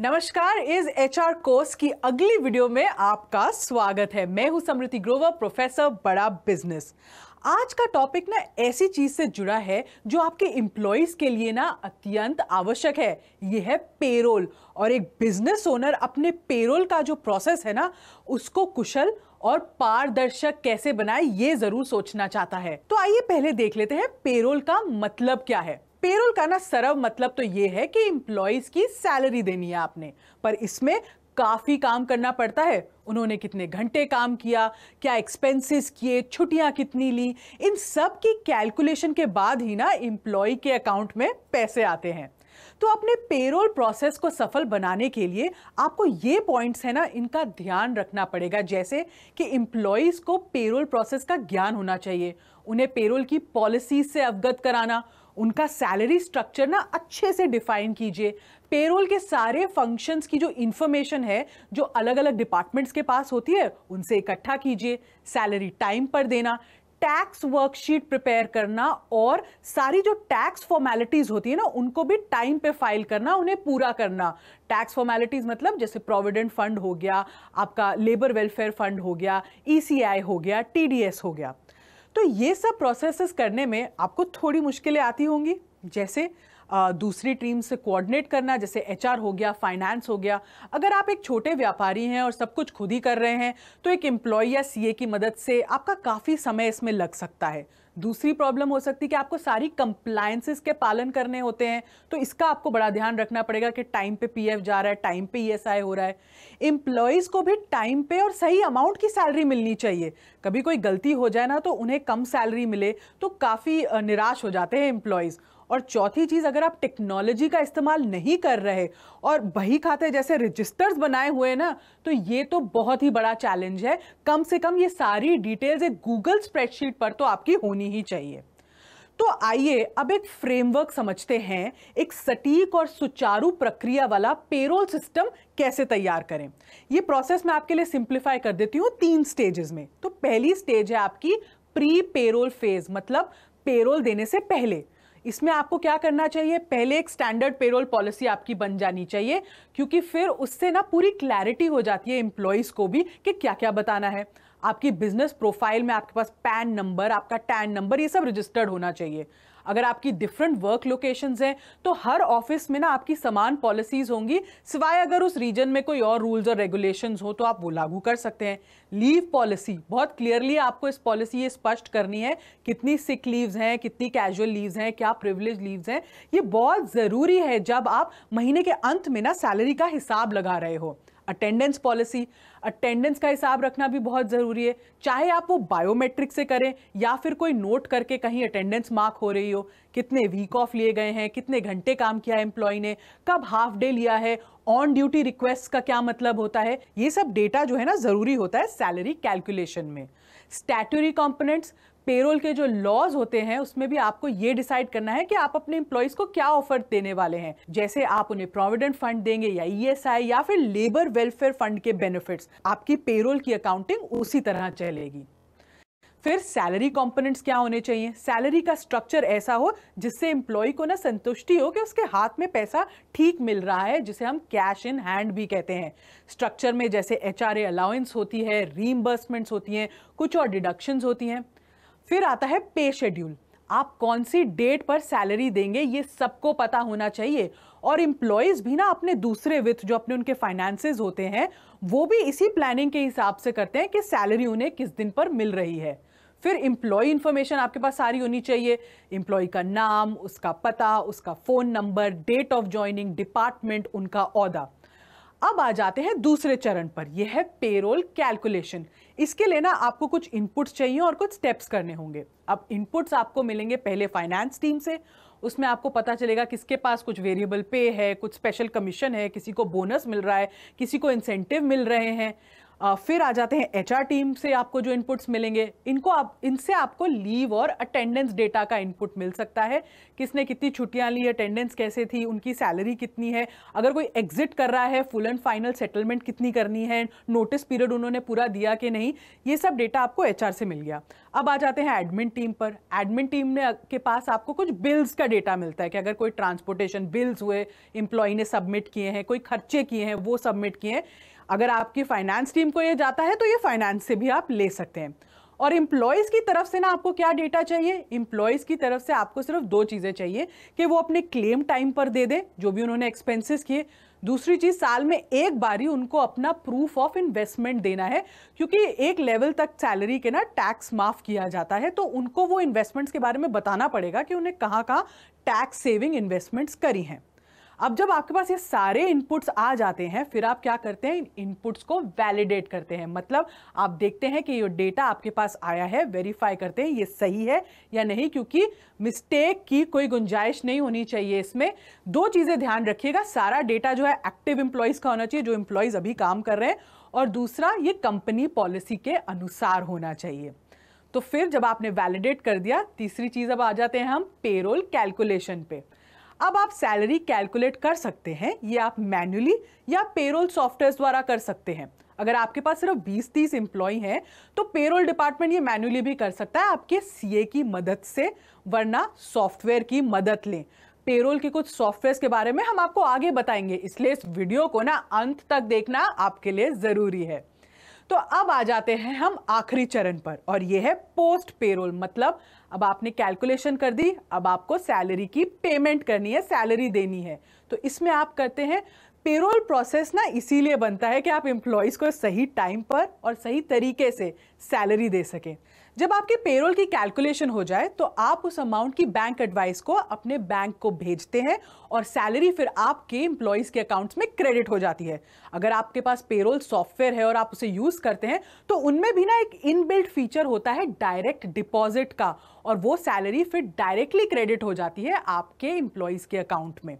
नमस्कार इस HR course की अगली वीडियो में आपका स्वागत है मैं हूं समृति ग्रोवर प्रोफेसर बड़ा बिजनेस आज का टॉपिक ना ऐसी चीज से जुड़ा है जो आपके एम्प्लॉयज के लिए ना अत्यंत आवश्यक है ये है पेरोल और एक बिजनेस ओनर अपने पेरोल का जो प्रोसेस है ना उसको कुशल और पारदर्शक कैसे बनाए ये जरूर सोचना चाहता है तो आइए पहले देख लेते हैं पेरोल का मतलब क्या है पेरोल करना सरव मतलब तो ये है कि एम्प्लॉयज की सैलरी देनी है आपने पर इसमें काफ़ी काम करना पड़ता है उन्होंने कितने घंटे काम किया क्या एक्सपेंसेस किए छुट्टियां कितनी ली इन सब की कैलकुलेशन के बाद ही ना इंप्लॉय के अकाउंट में पैसे आते हैं तो अपने पेरोल प्रोसेस को सफल बनाने के लिए आपको ये पॉइंट्स है ना इनका ध्यान रखना पड़ेगा जैसे कि एम्प्लॉयज़ को पेरोल प्रोसेस का ज्ञान होना चाहिए उन्हें पेरोल की पॉलिसीज से अवगत कराना उनका सैलरी स्ट्रक्चर ना अच्छे से डिफाइन कीजिए पेरोल के सारे फंक्शंस की जो इन्फॉर्मेशन है जो अलग अलग डिपार्टमेंट्स के पास होती है उनसे इकट्ठा कीजिए सैलरी टाइम पर देना टैक्स वर्कशीट प्रिपेयर करना और सारी जो टैक्स फॉर्मेलिटीज़ होती है ना उनको भी टाइम पे फाइल करना उन्हें पूरा करना टैक्स फॉर्मेलिटीज़ मतलब जैसे प्रोविडेंट फंड हो गया आपका लेबर वेलफेयर फंड हो गया ई e हो गया टी हो गया तो ये सब प्रोसेसेस करने में आपको थोड़ी मुश्किलें आती होंगी जैसे दूसरी टीम से कोऑर्डिनेट करना जैसे एचआर हो गया फाइनेंस हो गया अगर आप एक छोटे व्यापारी हैं और सब कुछ खुद ही कर रहे हैं तो एक एम्प्लॉय या सीए की मदद से आपका काफ़ी समय इसमें लग सकता है दूसरी प्रॉब्लम हो सकती है कि आपको सारी कंप्लायंसेस के पालन करने होते हैं तो इसका आपको बड़ा ध्यान रखना पड़ेगा कि टाइम पे पीएफ जा रहा है टाइम पे ईएसआई e हो रहा है एम्प्लॉयज़ को भी टाइम पे और सही अमाउंट की सैलरी मिलनी चाहिए कभी कोई गलती हो जाए ना तो उन्हें कम सैलरी मिले तो काफ़ी निराश हो जाते हैं एम्प्लॉयज़ और चौथी चीज़ अगर आप टेक्नोलॉजी का इस्तेमाल नहीं कर रहे और बही खाते जैसे रजिस्टर्स बनाए हुए ना तो ये तो बहुत ही बड़ा चैलेंज है कम से कम ये सारी डिटेल्स एक गूगल स्प्रेडशीट पर तो आपकी होनी ही चाहिए तो आइए अब एक फ्रेमवर्क समझते हैं एक सटीक और सुचारू प्रक्रिया वाला पेरोल सिस्टम कैसे तैयार करें ये प्रोसेस मैं आपके लिए सिंप्लीफाई कर देती हूँ तीन स्टेजेस में तो पहली स्टेज है आपकी प्री पेरोल फेज मतलब पेरोल देने से पहले इसमें आपको क्या करना चाहिए पहले एक स्टैंडर्ड पेरोल पॉलिसी आपकी बन जानी चाहिए क्योंकि फिर उससे ना पूरी क्लैरिटी हो जाती है एम्प्लॉयज़ को भी कि क्या क्या बताना है आपकी बिजनेस प्रोफाइल में आपके पास पैन नंबर आपका टैन नंबर ये सब रजिस्टर्ड होना चाहिए अगर आपकी डिफरेंट वर्क लोकेशंस हैं तो हर ऑफिस में ना आपकी समान पॉलिसीज़ होंगी सिवाय अगर उस रीजन में कोई और रूल्स और रेगुलेशंस हो तो आप वो लागू कर सकते हैं लीव पॉलिसी बहुत क्लियरली आपको इस पॉलिसी ये स्पष्ट करनी है कितनी सिक लीव्स हैं कितनी कैजुअल लीव्स हैं क्या प्रिविलेज लीव्स हैं ये बहुत ज़रूरी है जब आप महीने के अंत में ना सैलरी का हिसाब लगा रहे हो अटेंडेंस पॉलिसी अटेंडेंस का हिसाब रखना भी बहुत ज़रूरी है चाहे आप वो बायोमेट्रिक से करें या फिर कोई नोट करके कहीं अटेंडेंस मार्क हो रही हो कितने वीक ऑफ लिए गए हैं कितने घंटे काम किया है एम्प्लॉय ने कब हाफ डे लिया है ऑन ड्यूटी रिक्वेस्ट का क्या मतलब होता है ये सब डेटा जो है ना ज़रूरी होता है सैलरी कैलकुलेशन में स्टैटरी कॉम्पोनेंट्स पेरोल के जो लॉज होते हैं उसमें भी आपको ये डिसाइड करना है कि आप अपने इम्प्लॉयज को क्या ऑफर देने वाले हैं जैसे आप उन्हें प्रोविडेंट फंड देंगे या ईएसआई e या फिर लेबर वेलफेयर फंड के बेनिफिट्स आपकी पेरोल की अकाउंटिंग उसी तरह चलेगी फिर सैलरी कंपोनेंट्स क्या होने चाहिए सैलरी का स्ट्रक्चर ऐसा हो जिससे एम्प्लॉय को ना संतुष्टि हो कि उसके हाथ में पैसा ठीक मिल रहा है जिसे हम कैश इन हैंड भी कहते हैं स्ट्रक्चर में जैसे एच आर अलाउंस होती है रीइम्बर्समेंट्स होती हैं कुछ और डिडक्शंस होती हैं फिर आता है पे शेड्यूल आप कौन सी डेट पर सैलरी देंगे ये सबको पता होना चाहिए और इम्प्लॉयज़ भी ना अपने दूसरे विथ जो अपने उनके फाइनेंसेस होते हैं वो भी इसी प्लानिंग के हिसाब से करते हैं कि सैलरी उन्हें किस दिन पर मिल रही है फिर इम्प्लॉय इन्फॉर्मेशन आपके पास सारी होनी चाहिए इम्प्लॉय का नाम उसका पता उसका phone number date of joining department उनका अहदा अब आ जाते हैं दूसरे चरण पर यह है पेरोल कैलकुलेशन इसके लिए ना आपको कुछ इनपुट्स चाहिए और कुछ स्टेप्स करने होंगे अब इनपुट्स आपको मिलेंगे पहले फाइनेंस टीम से उसमें आपको पता चलेगा किसके पास कुछ वेरिएबल पे है कुछ स्पेशल कमीशन है किसी को बोनस मिल रहा है किसी को इंसेंटिव मिल रहे हैं फिर आ जाते हैं एचआर टीम से आपको जो इनपुट्स मिलेंगे इनको आप इनसे आपको लीव और अटेंडेंस डेटा का इनपुट मिल सकता है किसने कितनी छुट्टियां ली अटेंडेंस कैसे थी उनकी सैलरी कितनी है अगर कोई एग्जिट कर रहा है फुल एंड फाइनल सेटलमेंट कितनी करनी है नोटिस पीरियड उन्होंने पूरा दिया कि नहीं ये सब डेटा आपको एच से मिल गया अब आ जाते हैं एडमिन टीम पर एडमिन टीम ने के पास आपको कुछ बिल्स का डेटा मिलता है कि अगर कोई ट्रांसपोर्टेशन बिल्स हुए एम्प्लॉय ने सबमिट किए हैं कोई खर्चे किए हैं वो सबमिट किए हैं अगर आपकी फाइनेंस टीम को ये जाता है तो ये फाइनेंस से भी आप ले सकते हैं और इम्प्लॉयज़ की तरफ से ना आपको क्या डेटा चाहिए इम्प्लॉयज़ की तरफ से आपको सिर्फ दो चीज़ें चाहिए कि वो अपने क्लेम टाइम पर दे दें जो भी उन्होंने एक्सपेंसेस किए दूसरी चीज़ साल में एक बार ही उनको अपना प्रूफ ऑफ इन्वेस्टमेंट देना है क्योंकि एक लेवल तक सैलरी के ना टैक्स माफ़ किया जाता है तो उनको वो इन्वेस्टमेंट्स के बारे में बताना पड़ेगा कि उन्हें कहाँ कहाँ टैक्स सेविंग इन्वेस्टमेंट्स करी हैं अब जब आपके पास ये सारे इनपुट्स आ जाते हैं फिर आप क्या करते हैं इनपुट्स को वैलिडेट करते हैं मतलब आप देखते हैं कि ये डेटा आपके पास आया है वेरीफाई करते हैं ये सही है या नहीं क्योंकि मिस्टेक की कोई गुंजाइश नहीं होनी चाहिए इसमें दो चीज़ें ध्यान रखिएगा सारा डेटा जो है एक्टिव इम्प्लॉयज़ का होना चाहिए जो एम्प्लॉयज़ अभी काम कर रहे हैं और दूसरा ये कंपनी पॉलिसी के अनुसार होना चाहिए तो फिर जब आपने वैलिडेट कर दिया तीसरी चीज़ अब आ जाते हैं हम पेरोल कैलकुलेशन पे अब आप सैलरी कैलकुलेट कर सकते हैं ये आप मैन्युअली या पेरोल सॉफ्टवेयर द्वारा कर सकते हैं अगर आपके पास सिर्फ 20-30 एम्प्लॉय हैं तो पेरोल डिपार्टमेंट ये मैन्युअली भी कर सकता है आपके सीए की मदद से वरना सॉफ्टवेयर की मदद लें पेरोल के कुछ सॉफ्टवेयर के बारे में हम आपको आगे बताएंगे इसलिए इस वीडियो को ना अंत तक देखना आपके लिए ज़रूरी है तो अब आ जाते हैं हम आखिरी चरण पर और ये है पोस्ट पेरोल मतलब अब आपने कैलकुलेशन कर दी अब आपको सैलरी की पेमेंट करनी है सैलरी देनी है तो इसमें आप करते हैं पेरोल प्रोसेस ना इसीलिए बनता है कि आप एम्प्लॉयज़ को सही टाइम पर और सही तरीके से सैलरी दे सकें जब आपके पेरोल की कैलकुलेशन हो जाए तो आप उस अमाउंट की बैंक एडवाइस को अपने बैंक को भेजते हैं और सैलरी फिर आपके एम्प्लॉयज़ के अकाउंट्स में क्रेडिट हो जाती है अगर आपके पास पेरोल सॉफ्टवेयर है और आप उसे यूज़ करते हैं तो उनमें भी ना एक इनबिल्ट फीचर होता है डायरेक्ट डिपॉजिट का और वो सैलरी फिर डायरेक्टली क्रेडिट हो जाती है आपके एम्प्लॉयज़ के अकाउंट में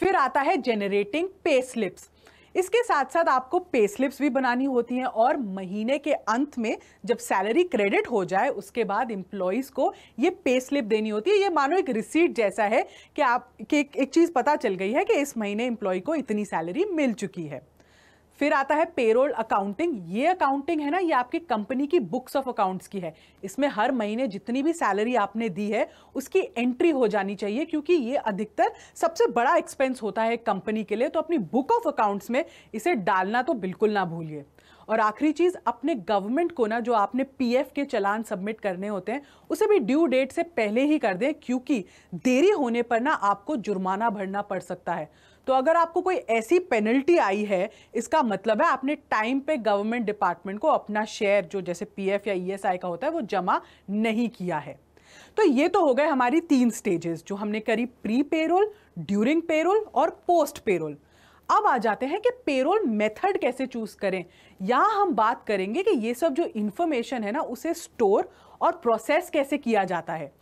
फिर आता है जेनरेटिंग पे स्लिप्स इसके साथ साथ आपको पे स्लिप्स भी बनानी होती हैं और महीने के अंत में जब सैलरी क्रेडिट हो जाए उसके बाद इम्प्लॉयज को ये पे स्लिप देनी होती है ये मानो एक रिसीट जैसा है कि आप कि एक, चीज़ पता चल गई है कि इस महीने इम्प्लॉय को इतनी सैलरी मिल चुकी है फिर आता है पेरोल अकाउंटिंग ये अकाउंटिंग है ना ये आपकी कंपनी की बुक्स ऑफ अकाउंट्स की है इसमें हर महीने जितनी भी सैलरी आपने दी है उसकी एंट्री हो जानी चाहिए क्योंकि ये अधिकतर सबसे बड़ा एक्सपेंस होता है कंपनी के लिए तो अपनी बुक ऑफ अकाउंट्स में इसे डालना तो बिल्कुल ना भूलिए और आखिरी चीज़ अपने गवर्नमेंट को ना जो आपने पीएफ के चलान सबमिट करने होते हैं उसे भी ड्यू डेट से पहले ही कर दें क्योंकि देरी होने पर ना आपको जुर्माना भरना पड़ सकता है तो अगर आपको कोई ऐसी पेनल्टी आई है इसका मतलब है आपने टाइम पे गवर्नमेंट डिपार्टमेंट को अपना शेयर जो जैसे पीएफ या ईएसआई e का होता है वो जमा नहीं किया है तो ये तो हो गए हमारी तीन स्टेजेस जो हमने करी प्री पेरोल ड्यूरिंग पेरोल और पोस्ट पेरोल अब आ जाते हैं कि पेरोल मेथड कैसे चूज करें यहाँ हम बात करेंगे कि ये सब जो इन्फॉर्मेशन है ना उसे स्टोर और प्रोसेस कैसे किया जाता है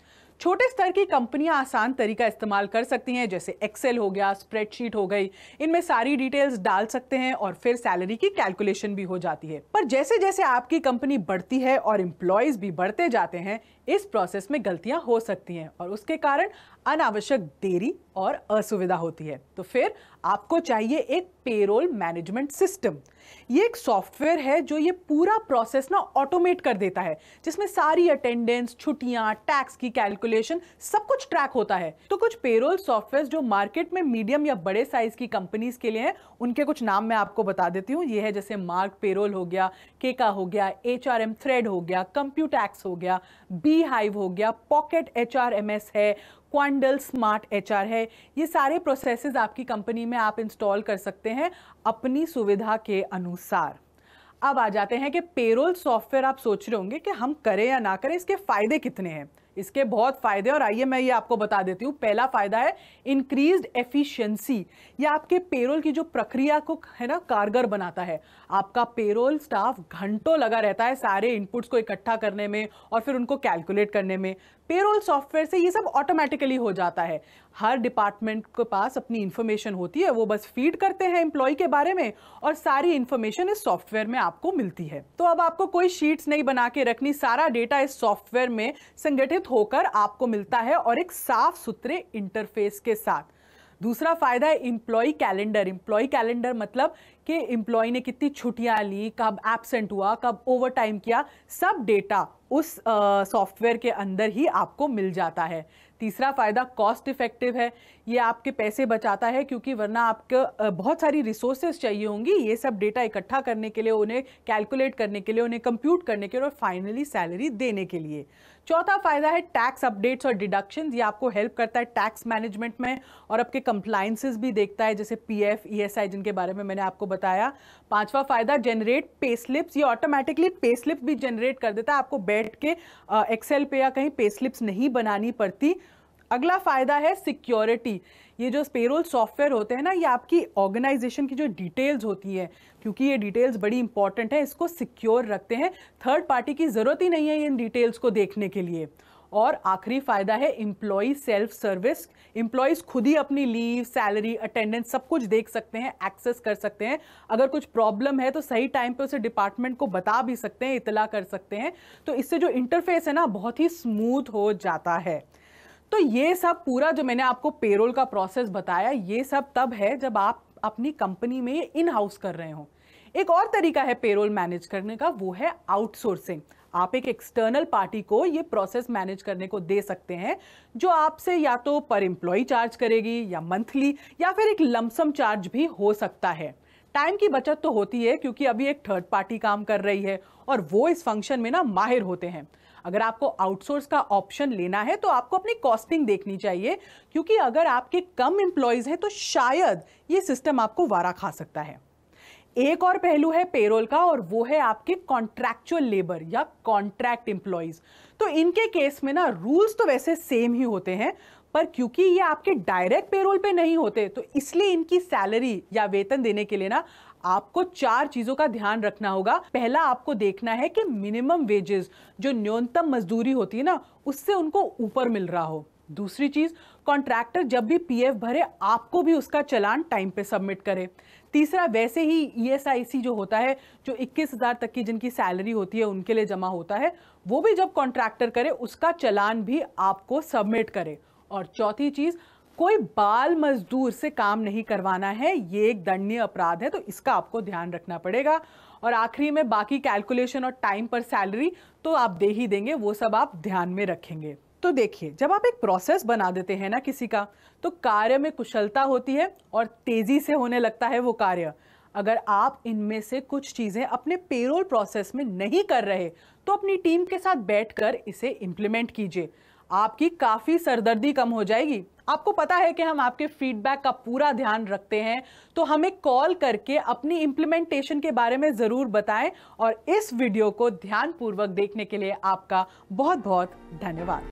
छोटे स्तर की कंपनियां आसान तरीका इस्तेमाल कर सकती हैं जैसे एक्सेल हो गया स्प्रेडशीट हो गई इनमें सारी डिटेल्स डाल सकते हैं और फिर सैलरी की कैलकुलेशन भी हो जाती है पर जैसे जैसे आपकी कंपनी बढ़ती है और इम्प्लॉयज भी बढ़ते जाते हैं इस प्रोसेस में गलतियां हो सकती हैं और उसके कारण अनावश्यक देरी और असुविधा होती है तो फिर आपको चाहिए एक पेरोल मैनेजमेंट सिस्टम ये एक सॉफ्टवेयर है जो ये पूरा प्रोसेस ना ऑटोमेट कर देता है जिसमें सारी अटेंडेंस छुट्टियां टैक्स की कैलकुलेशन सब कुछ ट्रैक होता है तो कुछ पेरोल सॉफ्टवेयर जो मार्केट में मीडियम या बड़े साइज की कंपनीज के लिए हैं उनके कुछ नाम मैं आपको बता देती हूँ ये है जैसे मार्क पेरोल हो गया केका हो गया एच थ्रेड हो गया कंप्यूटैक्स हो गया बी हाइव हो गया पॉकेट एच है क्वांडल स्मार्ट एच है ये सारे प्रोसेसेस आपकी कंपनी में आप इंस्टॉल कर सकते हैं अपनी सुविधा के अनुसार अब आ जाते हैं कि पेरोल सॉफ्टवेयर आप सोच रहे होंगे कि हम करें या ना करें इसके फ़ायदे कितने हैं इसके बहुत फ़ायदे और आइए मैं ये आपको बता देती हूँ पहला फ़ायदा है इंक्रीज एफिशिएंसी या आपके पेरोल की जो प्रक्रिया को है ना कारगर बनाता है आपका पेरोल स्टाफ घंटों लगा रहता है सारे इनपुट्स को इकट्ठा करने में और फिर उनको कैलकुलेट करने में पेरोल सॉफ्टवेयर से ये सब ऑटोमेटिकली हो जाता है हर डिपार्टमेंट के पास अपनी इन्फॉर्मेशन होती है वो बस फीड करते हैं एम्प्लॉय के बारे में और सारी इन्फॉर्मेशन इस सॉफ्टवेयर में आपको मिलती है तो अब आपको कोई शीट्स नहीं बना के रखनी सारा डेटा इस सॉफ्टवेयर में संगठित होकर आपको मिलता है और एक साफ सुथरे इंटरफेस के साथ दूसरा फायदा है इम्प्लॉय कैलेंडर इम्प्लॉय कैलेंडर मतलब कि एम्प्लॉय ने कितनी छुट्टियां ली कब एबसेंट हुआ कब ओवर टाइम किया सब डेटा उस सॉफ्टवेयर के अंदर ही आपको मिल जाता है तीसरा फ़ायदा कॉस्ट इफ़ेक्टिव है ये आपके पैसे बचाता है क्योंकि वरना आपको बहुत सारी रिसोर्सेज चाहिए होंगी ये सब डेटा इकट्ठा करने के लिए उन्हें कैलकुलेट करने के लिए उन्हें कंप्यूट करने के लिए और फाइनली सैलरी देने के लिए चौथा फायदा है टैक्स अपडेट्स और डिडक्शन ये आपको हेल्प करता है टैक्स मैनेजमेंट में और आपके कंप्लाइंसेस भी देखता है जैसे P F E S I जिनके बारे में मैंने आपको बताया पांचवा फायदा जनरेट पे स्लिप्स ये ऑटोमेटिकली पे स्लिप भी जनरेट कर देता है आपको बैठ के एक्सेल पे या कहीं पे स्लिप्स नहीं बनानी पड़ती अगला फ़ायदा है सिक्योरिटी ये जो पेरोल सॉफ्टवेयर होते हैं ना ये आपकी ऑर्गेनाइजेशन की जो डिटेल्स होती है क्योंकि ये डिटेल्स बड़ी इंपॉर्टेंट है इसको सिक्योर रखते हैं थर्ड पार्टी की ज़रूरत ही नहीं है इन डिटेल्स को देखने के लिए और आखिरी फ़ायदा है इम्प्लॉय सेल्फ सर्विस इम्प्लॉयज़ खुद ही अपनी लीव सैलरी अटेंडेंस सब कुछ देख सकते हैं एक्सेस कर सकते हैं अगर कुछ प्रॉब्लम है तो सही टाइम पे उसे डिपार्टमेंट को बता भी सकते हैं इतला कर सकते हैं तो इससे जो इंटरफेस है ना बहुत ही स्मूथ हो जाता है तो ये सब पूरा जो मैंने आपको पेरोल का प्रोसेस बताया ये सब तब है जब आप अपनी कंपनी में इन हाउस कर रहे हो एक और तरीका है पेरोल मैनेज करने का वो है आउटसोर्सिंग आप एक एक्सटर्नल पार्टी को ये प्रोसेस मैनेज करने को दे सकते हैं जो आपसे या तो पर एम्प्लॉय चार्ज करेगी या मंथली या फिर एक लमसम चार्ज भी हो सकता है टाइम की बचत तो होती है क्योंकि अभी एक थर्ड पार्टी काम कर रही है और वो इस फंक्शन में ना माहिर होते हैं अगर आपको आउटसोर्स का ऑप्शन लेना है तो आपको अपनी कॉस्टिंग देखनी चाहिए क्योंकि अगर आपके कम एम्प्लॉयज़ हैं तो शायद ये सिस्टम आपको वारा खा सकता है एक और पहलू है पेरोल का और वो है आपके कॉन्ट्रैक्चुअल लेबर या कॉन्ट्रैक्ट एम्प्लॉयज तो इनके केस में ना रूल्स तो वैसे सेम ही होते हैं पर क्योंकि ये आपके डायरेक्ट पेरोल पे नहीं होते तो इसलिए इनकी सैलरी या वेतन देने के लिए ना आपको चार चीजों का ध्यान रखना होगा पहला आपको देखना है कि मिनिमम वेजेस जो न्यूनतम मजदूरी होती है ना उससे उनको ऊपर मिल रहा हो दूसरी चीज कॉन्ट्रैक्टर जब भी पीएफ भरे आपको भी उसका चलान टाइम पे सबमिट करे तीसरा वैसे ही ईएसआईसी जो होता है जो 21,000 तक की जिनकी सैलरी होती है उनके लिए जमा होता है वो भी जब कॉन्ट्रैक्टर करे उसका चलान भी आपको सबमिट करे और चौथी चीज़ कोई बाल मजदूर से काम नहीं करवाना है ये एक दंडनीय अपराध है तो इसका आपको ध्यान रखना पड़ेगा और आखिरी में बाकी कैलकुलेशन और टाइम पर सैलरी तो आप दे ही देंगे वो सब आप ध्यान में रखेंगे तो देखिए जब आप एक प्रोसेस बना देते हैं ना किसी का तो कार्य में कुशलता होती है और तेजी से होने लगता है वो कार्य अगर आप इनमें से कुछ चीज़ें अपने पेरोल प्रोसेस में नहीं कर रहे तो अपनी टीम के साथ बैठकर इसे इम्प्लीमेंट कीजिए आपकी काफ़ी सरदर्दी कम हो जाएगी आपको पता है कि हम आपके फीडबैक का पूरा ध्यान रखते हैं तो हमें कॉल करके अपनी इम्प्लीमेंटेशन के बारे में ज़रूर बताएं और इस वीडियो को ध्यानपूर्वक देखने के लिए आपका बहुत बहुत धन्यवाद